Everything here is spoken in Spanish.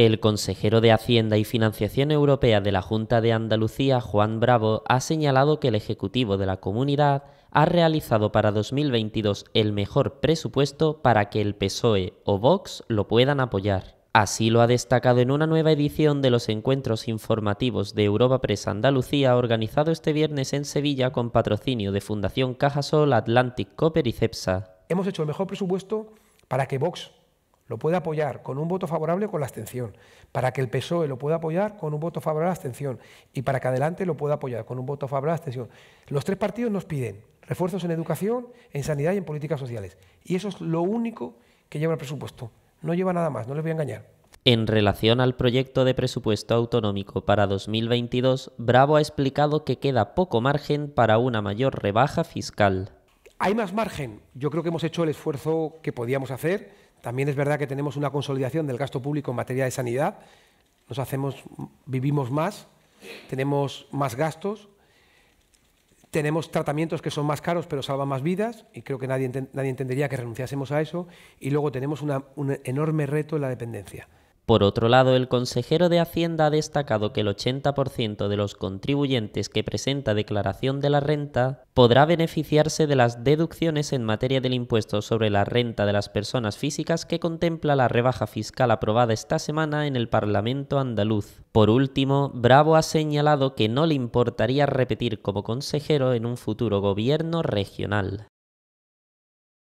El consejero de Hacienda y Financiación Europea de la Junta de Andalucía, Juan Bravo, ha señalado que el Ejecutivo de la Comunidad ha realizado para 2022 el mejor presupuesto para que el PSOE o Vox lo puedan apoyar. Así lo ha destacado en una nueva edición de los encuentros informativos de Europa Press Andalucía organizado este viernes en Sevilla con patrocinio de Fundación Cajasol, Atlantic Cooper y CEPSA. Hemos hecho el mejor presupuesto para que Vox lo puede apoyar con un voto favorable con la abstención, para que el PSOE lo pueda apoyar con un voto favorable a la abstención y para que adelante lo pueda apoyar con un voto favorable a abstención. Los tres partidos nos piden refuerzos en educación, en sanidad y en políticas sociales. Y eso es lo único que lleva el presupuesto. No lleva nada más, no les voy a engañar. En relación al proyecto de presupuesto autonómico para 2022, Bravo ha explicado que queda poco margen para una mayor rebaja fiscal. Hay más margen. Yo creo que hemos hecho el esfuerzo que podíamos hacer también es verdad que tenemos una consolidación del gasto público en materia de sanidad. Nos hacemos, vivimos más, tenemos más gastos, tenemos tratamientos que son más caros pero salvan más vidas y creo que nadie, entendería que renunciásemos a eso. Y luego tenemos un enorme reto en la dependencia. Por otro lado, el consejero de Hacienda ha destacado que el 80% de los contribuyentes que presenta declaración de la renta podrá beneficiarse de las deducciones en materia del impuesto sobre la renta de las personas físicas que contempla la rebaja fiscal aprobada esta semana en el Parlamento andaluz. Por último, Bravo ha señalado que no le importaría repetir como consejero en un futuro gobierno regional.